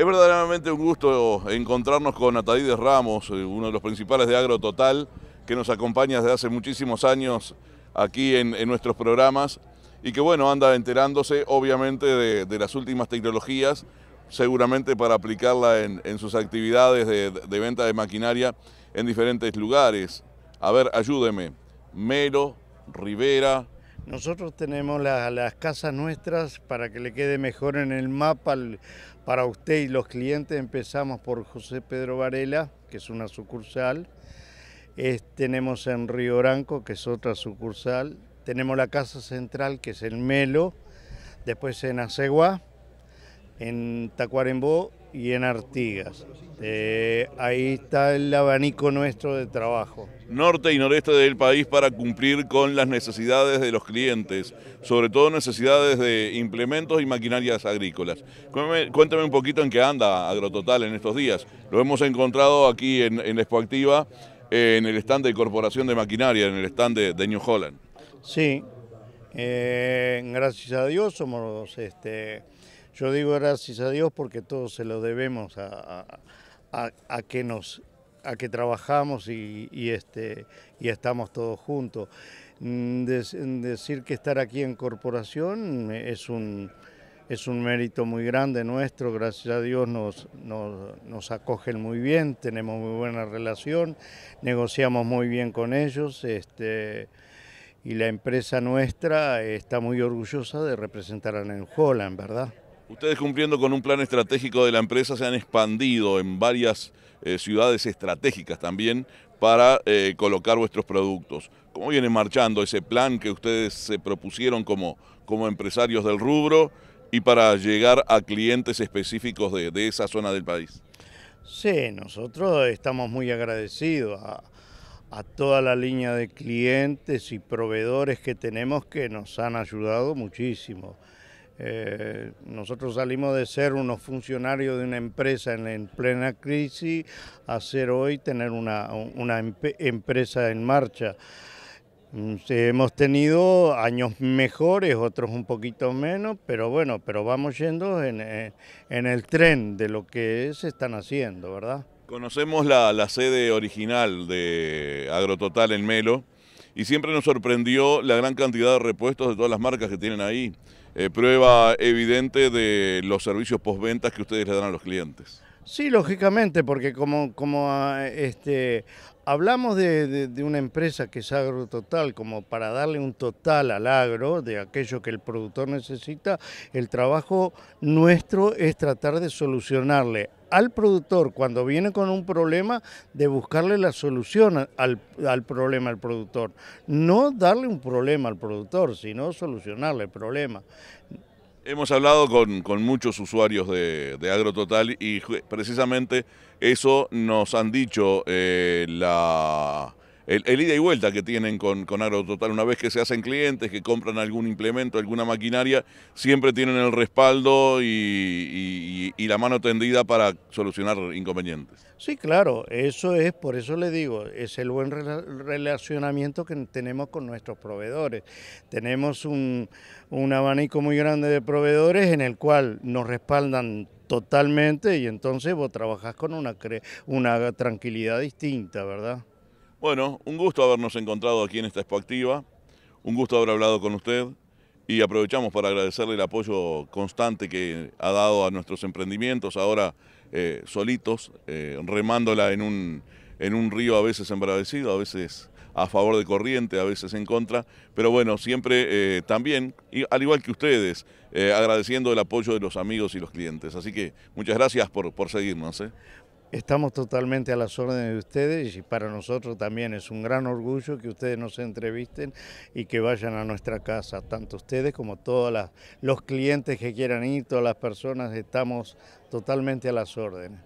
Es verdaderamente un gusto encontrarnos con Atadides Ramos, eh, uno de los principales de Agro Total, que nos acompaña desde hace muchísimos años aquí en, nuestros programas y que bueno, anda enterándose obviamente de, las últimas tecnologías, seguramente para aplicarla en, sus actividades de, de, venta de maquinaria en diferentes lugares. A ver, ayúdeme. Melo, Rivera, nosotros tenemos las casas nuestras para que le quede mejor en el mapa para usted y los clientes. Empezamos por José Pedro Varela, que es una sucursal. tenemos en Río Branco, que es otra sucursal. Tenemos la Casa Central, que es el Melo. Después en Aceguá en Tacuarembó y en Artigas. Eh, ahí está el abanico nuestro de trabajo. Norte y noreste del país para cumplir con las necesidades de los clientes, sobre todo necesidades de implementos y maquinarias agrícolas. Cuéntame, un poquito en qué anda Agrototal en estos días. Lo hemos encontrado aquí en, Expoactiva en el stand de Corporación de Maquinaria, en el stand de, New Holland. Sí, eh, gracias a Dios somos este, yo digo gracias a Dios porque todos se lo debemos a, que nos a que trabajamos y, este, y estamos todos juntos. Mm, decir que estar aquí en corporación es un, es un mérito muy grande nuestro, gracias a Dios nos, nos, acogen muy bien, tenemos muy buena relación, negociamos muy bien con ellos. Este, y la empresa nuestra está muy orgullosa de representar a New Holland, ¿verdad? Ustedes cumpliendo con un plan estratégico de la empresa se han expandido en varias eh, ciudades estratégicas también para eh, colocar vuestros productos. ¿Cómo viene marchando ese plan que ustedes se propusieron como, como empresarios del rubro y para llegar a clientes específicos de, esa zona del país? Sí, nosotros estamos muy agradecidos a, a toda la línea de clientes y proveedores que tenemos que nos han ayudado muchísimo. Eh, nosotros salimos de ser unos funcionarios de una empresa en, plena crisis a ser hoy tener una, empresa en marcha. Mm, hemos tenido años mejores, otros un poquito menos, pero bueno, pero vamos yendo en, el tren de lo que se están haciendo, ¿verdad? Conocemos la sede original de Agrototal en Melo, y siempre nos sorprendió la gran cantidad de repuestos de todas las marcas que tienen ahí. Eh, prueba evidente de los servicios postventas que ustedes le dan a los clientes. Sí, lógicamente, porque como, como ah, este, hablamos de, de, de, una empresa que es agro total, como para darle un total al agro, de aquello que el productor necesita, el trabajo nuestro es tratar de solucionarle al productor cuando viene con un problema de buscarle la solución al, problema al productor. No darle un problema al productor, sino solucionarle el problema. Hemos hablado con, muchos usuarios de, AgroTotal y precisamente eso nos han dicho eh, la el, ida y vuelta que tienen con, con Total. Una vez que se hacen clientes, que compran algún implemento, alguna maquinaria, siempre tienen el respaldo y, la mano tendida para solucionar inconvenientes. Sí, claro, eso es, por eso le digo, es el buen relacionamiento que tenemos con nuestros proveedores. Tenemos un, abanico muy grande de proveedores en el cual nos respaldan totalmente y entonces vos trabajás con una, una tranquilidad distinta, ¿verdad? Bueno, un gusto habernos encontrado aquí en esta expoactiva, un gusto haber hablado con usted y aprovechamos para agradecerle el apoyo constante que ha dado a nuestros emprendimientos, ahora eh, solitos, eh, remándola en un, en un río a veces embravecido, a veces a favor de corriente, a veces en contra, pero bueno, siempre eh, también, y al igual que ustedes, agradeciendo el apoyo de los amigos y los clientes. Así que muchas gracias por, seguirnos. Estamos totalmente a las órdenes de ustedes y para nosotros también es un gran orgullo que ustedes nos entrevisten y que vayan a nuestra casa, tanto ustedes como todos los clientes que quieran ir, todas las personas, estamos totalmente a las órdenes.